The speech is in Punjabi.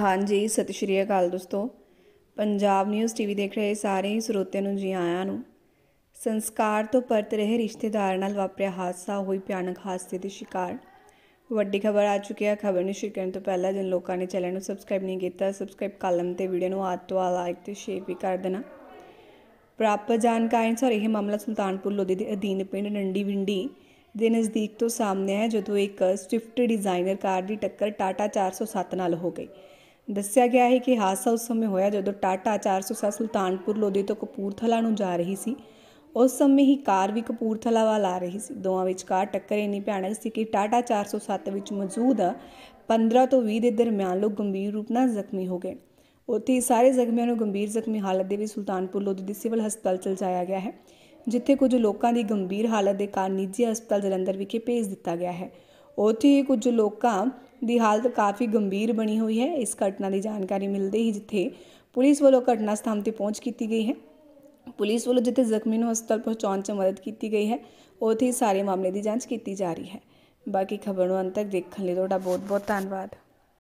ਹਾਂਜੀ ਸਤਿ ਸ਼੍ਰੀ ਅਕਾਲ ਦੋਸਤੋ ਪੰਜਾਬ ਨਿਊਜ਼ ਟੀਵੀ ਦੇਖ ਰਹੇ ਸਾਰੇ ਸਰੋਤਿਆਂ ਨੂੰ ਜੀ ਆਇਆਂ ਨੂੰ ਸੰਸਕਾਰ ਤੋਂ ਪਰਤ ਰਹੇ ਰਿਸ਼ਤੇਦਾਰ ਨਾਲ ਵਾਪਰਿਆ ਹਾਦਸਾ ਹੋਈ ਭਿਆਨਕ ਹਾਦਸੇ ਦੇ ਸ਼ਿਕਾਰ ਵੱਡੀ ਖਬਰ ਆ ਚੁੱਕੀ ਹੈ ਖਬਰ ਨੂੰ ਸ਼ੇਅਰ ਕਰਨ ਤੋਂ ਪਹਿਲਾਂ ਜਿਨ ਲੋਕਾਂ ਨੇ ਚੈਨਲ ਨੂੰ ਸਬਸਕ੍ਰਾਈਬ ਨਹੀਂ ਕੀਤਾ ਸਬਸਕ੍ਰਾਈਬ ਕਾਲਮ ਤੇ ਵੀਡੀਓ ਨੂੰ ਆਤ ਤੋਂ ਲਾਈਕ ਤੇ ਸ਼ੇਅਰ ਵੀ ਕਰ ਦੇਣਾ ਪ੍ਰਾਪਤ ਜਾਣਕਾਰੀ ਅਨੁਸਾਰ ਇਹ ਮਾਮਲਾ ਸੁਲਤਾਨਪੁਰ ਲੋਧੀ ਦੇ ਅਧੀਨ ਪਿੰਡ ਨੰਡੀ ਵਿੰਡੀ ਦੇ ਨਜ਼ਦੀਕ ਤੋਂ ਸਾਹਮਣੇ ਹੈ ਜਦੋਂ ਇੱਕ ਸਵਿਫਟ ਡਿਜ਼ਾਈਨਰ ਕਾਰ ਦੀ ਟੱਕਰ ਟਾਟਾ 407 ਨਾਲ ਹੋ ਗਈ ਦੱਸਿਆ ਗਿਆ ਹੈ ਕਿ ਹਾਦਸਾ ਉਸ ਸਮੇਂ ਹੋਇਆ ਜਦੋਂ ਟਾਟਾ 407 ਸੁਲਤਾਨਪੁਰ ਲੋਧੀ ਤੋਂ ਕਪੂਰਥਲਾ ਨੂੰ ਜਾ ਰਹੀ ਸੀ ਉਸ ਸਮੇਂ ਹੀ ਕਾਰ ਵੀ ਕਪੂਰਥਲਾ ਵੱਲ ਆ ਰਹੀ ਸੀ ਦੋਵਾਂ ਵਿੱਚ ਕਾਰ ਟੱਕਰ ਇੰਨੀ ਭਿਆਨਕ ਸੀ ਕਿ ਟਾਟਾ 407 ਵਿੱਚ ਮੌਜੂਦ 15 ਤੋਂ 20 ਦੇ ਦਰਮਿਆਨ ਲੋਕ ਗੰਭੀਰ ਰੂਪ ਨਾਲ ਜ਼ਖਮੀ ਹੋ ਗਏ ਉੱਥੇ ਸਾਰੇ ਜ਼ਖਮੀਆਂ ਨੂੰ ਗੰਭੀਰ ਜ਼ਖਮੀ ਹਾਲਤ ਦੇ ਵਿੱਚ ਸੁਲਤਾਨਪੁਰ ਲੋਧੀ ਦੇ ਸਿਵਲ ਹਸਪਤਾਲ ਜਾਇਆ ਗਿਆ ਹੈ ਜਿੱਥੇ ਕੁਝ ਲੋਕਾਂ ਦੀ ਗੰਭੀਰ ਹਾਲਤ ਦੇ ਕਾਰਨ ਨਿੱਜੀ ਹਸਪਤਾਲ ਜਲੰਧਰ ਵਿਖੇ ਭੇਜ ਦਿੱਤਾ ਗਿਆ ਹੈ ਉੱਥੇ ਹੀ ਕੁਝ ਲੋਕਾਂ ਦੀ ਹਾਲਤ ਕਾਫੀ ਗੰਭੀਰ ਬਣੀ ਹੋਈ ਹੈ ਇਸ ਘਟਨਾ ਦੀ ਜਾਣਕਾਰੀ ਮਿਲਦੇ ਹੀ ਜਿੱਥੇ ਪੁਲਿਸ ਵੱਲੋਂ ਘਟਨਾ ਸਥਾਨ ਤੇ ਪਹੁੰਚ ਕੀਤੀ ਗਈ ਹੈ ਪੁਲਿਸ ਵੱਲੋਂ ਜਿੱਥੇ ਜ਼ਖਮੀ ਨੂੰ ਹਸਪਤਾਲ ਪਹੁੰਚਾਉਣ 'ਚ ਮਦਦ ਕੀਤੀ ਗਈ ਹੈ ਉੱਥੇ ਹੀ ਸਾਰੇ ਮਾਮਲੇ ਦੀ ਜਾਂਚ ਕੀਤੀ ਜਾ ਰਹੀ ਹੈ ਬਾਕੀ ਖਬਰ ਨੂੰ ਅੰਤ ਤੱਕ ਦੇਖਣ ਲਈ ਤੁਹਾਡਾ ਬਹੁਤ ਬਹੁਤ ਧੰਨਵਾਦ